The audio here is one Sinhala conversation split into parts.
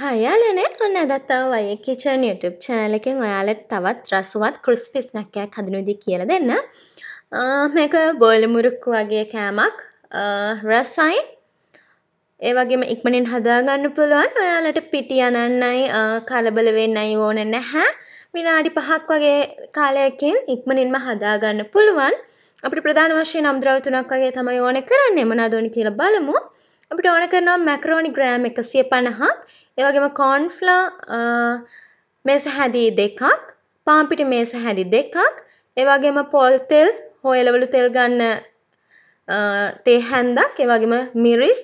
හයාලනේ ඔන්න ඇදත්තාව වය කිචන් YouTube චැනල එකෙන් ඔයාලට තවත් රසුවත් ක්‍රිස්පිස් නැක්කයක් හදනුදි කියල දෙන්න මේක බෝල මුරුක්කු වගේ කෑමක් රසයි ඒ වගේම ඉක්මනින් හදාගන්න පුළුවන් ඔයාලට පිටි අනන්නයි කලබල වෙන්නයි ඕන නැහැ විනාඩි පහක් වගේ කාලයකින් ඉක්මනින්ම හදාගන්න පුළුවන් අපි ප්‍රධාන වශයෙන් අම්ද්‍රවතුනක් වගේ තමයි ඕන කරන්නේ මනාදෝනි කියලා බලමු අපිට ඕන කරනවා මැකරෝනි ග්‍රෑම් එකසිය පණහක් ඒවගේම කෝන්ෆ්ලා මේස හැදී දෙකක් පාම්පිටි මේස හැදි දෙකක් ඒවගේම පොල්තෙල් හොයලවලු තෙල් ගන්න තේ හැන්දක් ඒවගේම මිරිස්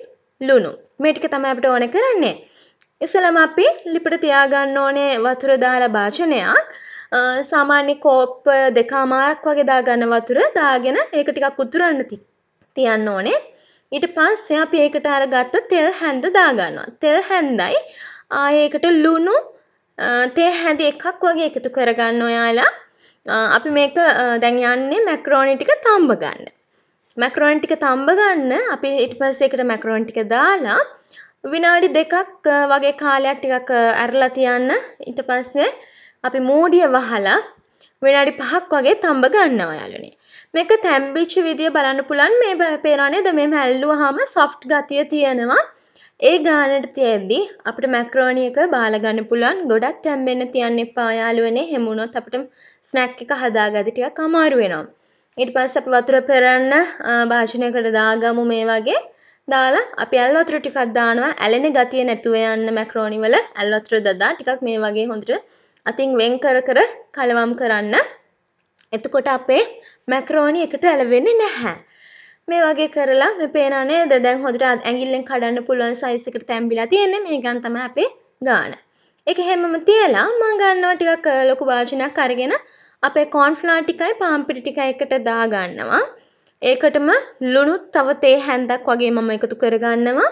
ලුණු මේ ටික තමයි අපිට ඕන කරන්නේ ඉස්සලම අපි ලිපට තියාගන්න ඕනේ වතුර දාලා භාජනයක් සාමාන්‍ය කෝප් දෙකමාරක් වගේ දාගන්න වතුර දාගෙන ඒක ටිකක් උතුරන්න තියන්න ඕනේ ඊට පස්සේ අපි ඒකට අරගත්ත තෙල් හැන්ද දාගන්නවා. තෙල් හැන්දයි ආයකට ලුණු තේ හැඳ එකක් වගේ එකතු කරගන්න ඔයාලා. අපි මේක දැන් යන්නේ මැක්රෝනි ටික තම්බ ගන්න. මැක්රෝනි ටික තම්බ ගන්න අපි ඊට පස්සේ ඒකට මැක්රෝනි ටික දාලා විනාඩි දෙකක් වගේ කාලයක් ටිකක් ඇරලා තියන්න. ඊට පස්සේ අපි මූඩිය වහලා විනාඩි 5ක් වගේ තම්බ ගන්නවා යාළුවනේ. මේක තැම්බිච්ච විදිය බලන්න පුළුවන් මේ පේනවනේද මේ හැල්ලුවාම සොෆ්ට් ගතිය තියෙනවා. ඒ ගානට තියෙද්දි අපිට මැක්‍රෝනි එක බාලගන්න පුළුවන්. ගොඩක් තැම්බෙන්න තියන්න එපා යාළුවනේ. හැමුණොත් අපිට ස්නැක් එක හදාගන්න ටිකක් අමාරු වෙනවා. ඊට පස්සේ අපි වතුර පෙරන්න භාජනයකට දාගමු මේ වගේ. දාලා අපි ඇල් වතුර ටිකක් දානවා. ඇලෙන ගතිය නැතුව යන්න මැක්‍රෝනි වල ඇල් වතුර දදා ටිකක් මේ වගේ හොඳට අතින් වෙන් කර කර කලවම් කරන්න. එතකොට අපේ මැකරෝනි එකට ඇලවෙන්නේ නැහැ. මේ වගේ කරලා මේ පේනවා නේද? දැන් හොඳට ඇඟිල්ලෙන් කඩන්න පුළුවන් සයිස් එකට තැම්බිලා තියෙන්නේ. මේ ගන්න තමයි අපේ ගාන. ඒක හැමම තියලා මං ගන්නවා ටිකක් ලොකු භාජනයක් අරගෙන අපේ කෝන්ෆ්ලා ටිකයි පාම්පිරි ටිකයි එකට දා ගන්නවා. ඒකටම ලුණුත් තව තේ හැන්දක් වගේ මම එකතු කරගන්නවා.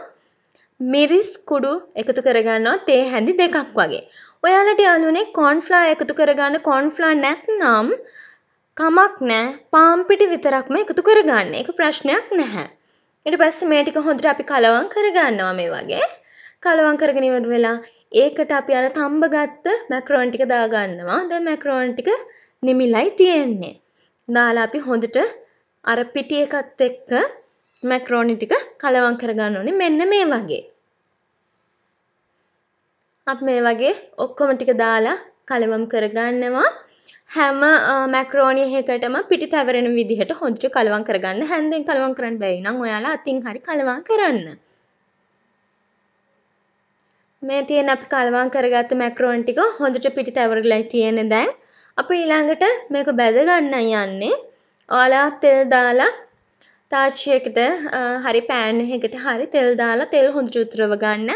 මිරිස් කුඩු එකතු කරගන්නවා තේ හැඳි දෙකක් වගේ. ඔයාලට යනුනේ කෝන්ෆ්ලා එකතු කරගන්න කෝන්ෆ්ලා නැත්නම් කමක් නෑ පාම් පිටි විතරක්ම එකතු කරගන්න. ඒක ප්‍රශ්නයක් නැහැ. ඊට පස්සේ මේ ටික හොඳට අපි කලවම් කරගන්නවා මේ වගේ. කලවම් කරගෙන ඉවර වෙලා ඒකට අපි අර තඹ ගත්ත මැක්‍රෝන් ටික දාගන්නවා. දැන් මැක්‍රෝන් ටික නිමිලයි තියෙන්නේ. දාලා අපි හොඳට අර පිටි එකත් එක්ක මැක්‍රෝනි ටික කලවම් කරගන්න ඕනේ මෙන්න මේ වගේ. අපි මේ වගේ ඔක්කොම ටික දාලා කලවම් කරගන්නවා. හැම මැක්‍රෝණි එකකටම පිටි තැවරෙන විදිහට හොද්ජ කලවම් කරගන්න හැන්දෙන් කලවම් කරන්න බැරි නම් ඔයාලා අතින් හරි කලවම් කරන්න. මේ තියෙන අපි කලවම් කරගත්ත මැක්‍රෝන් ටික හොඳට පිටි තැවරලා තියෙන දැන් අපි ඊළඟට මේක බැද ගන්න යන්නේ. ඔයාලා තෙල් දාලා තාච්චියකට හරි පෑන් එකකට හරි තෙල් දාලා තෙල් හොඳට උතුරව ගන්න.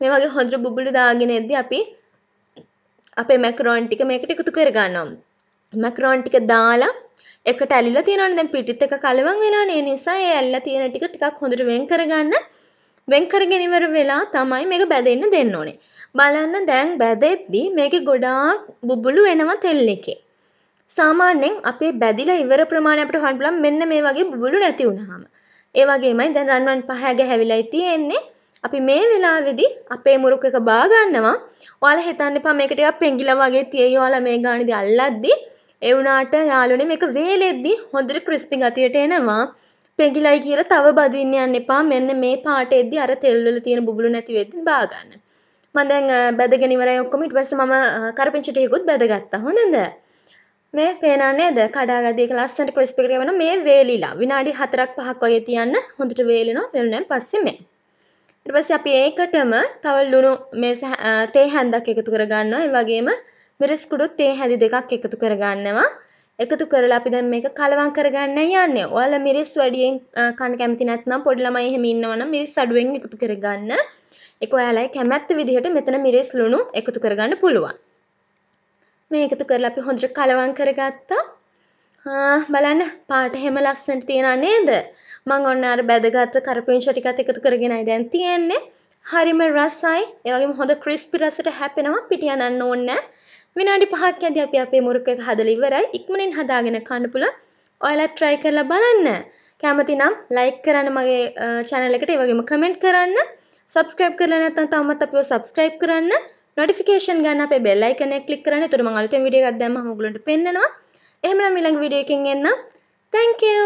මේ වගේ හොඳට බුබුලු දාගෙන ඉද්දි අපි අපේ මැක්‍රෝන් ටික මේකට එකතු කර ගන්නවා. මැකරෝන් ටික දාලා එකට ඇලිලා තියෙනවනේ දැන් පිටිත් එක කලවම් වෙලානේ ඒ නිසා ඒ ඇලිලා තියෙන ටික ටිකක් හොඳට වෙන් කරගන්න වෙන් කරගෙන ඉවර වෙලා තමයි මේක බැදෙන්න දෙන්න ඕනේ. බලන්න දැන් බැදෙද්දී මේකේ ගොඩාක් බුබුලු එනවා තෙල් එකේ. සාමාන්‍යයෙන් අපේ බැදිලා ඉවර ප්‍රමාණය අපිට හොයන්න පුළුවන් මෙන්න මේ වගේ බුබුලු නැති වුනහම. ඒ වගේමයි දැන් රන්වන් පහ ගැහැවිලයි තියෙන්නේ. අපි මේ වෙලාවේදී අපේ මුරුක් එක බා ගන්නවා. ඔයාලා හිතන්න එපා මේක ටිකක් පෙඟිලා වගේ තියෙයි. ඔයාලා මේ ගානේදී අල්ලද්දී ඒ වුණාට යාළුවනේ මේක වේලෙද්දි හොඳට ක්‍රිස්පි ගතියට එනවා. පෙඟිලයි කියලා තව බදින්න යන්න එපා. මෙන්න මේ පාට එද්දි අර තෙල් වල තියෙන බුබුලු නැති වෙද්දි බා ගන්න. මම දැන් බැදගෙන ඉවරයි ඔක්කොම ඊට පස්සේ මම කරපිංචි ටිකකුත් බැදගත්තා. හොඳද? මේ පේනා නේද? කඩාගැදී එක ලස්සනට ක්‍රිස්පි එකට යවනවා. මේ වේලිලා විනාඩි 4ක් 5ක් වගේ තියන්න හොඳට වේලෙනවා. වේලුණාන් පස්සේ මේ ඊට පස්සේ අපි ඒකටම තව ලුණු මේ තේ හැන්දක් එකතු කරගන්නවා. ඒ වගේම මිරිස්කුඩුත් ඒ හැඳි දෙකක් එකතු කරගන්නවා. එකතු කරලා අපි දැන් මේක කලවම් කරගන්න යන්නේ. ඔයාලා මිරිස් වැඩියෙන් කන්න කැමති නැත්නම් පොඩි ළමයි එහෙම ඉන්නවනම් මිරිස් අඩුවෙන් එකතු කරගන්න. ඒක ඔයාලගේ කැමැත්ත විදිහට මෙතන මිරිස් ලුණු එකතු කරගන්න පුළුවන්. මේ එකතු කරලා අපි හොඳට කලවම් කරගත්තා. බලන්න පාට හැම ලස්සනට තියනා නේද? මම ඔන්න අර බැදගත් කරපිංචා ටිකත් එකතු කරගෙනයි දැන් තියෙන්නේ. හරිම රසයි. ඒ වගේම හොඳ ක්‍රිස්පි රසට හැපෙනවා. පිටියනන්න ඕනේ නැහැ. විනාඩි 5ක් ඇදී අපි අපේ මුරුක එක හදලා ඉවරයි. ඉක්මනින් හදාගෙන කන්න පුළුවන්. ඔයාලා try කරලා බලන්න. කැමති නම් ලයික් කරන්න මගේ channel එකට, ඒ වගේම comment කරන්න. subscribe කරලා නැත්නම් තාමත් අපිව subscribe කරන්න. notification ගන්න අපේ bell icon එක click කරන්න. එතකොට මම අලුතෙන් video එකක් දැම්මම ඔයගොල්ලන්ට පෙන්නනවා. එහෙනම් ඊළඟ video එකකින් එන්න. thank you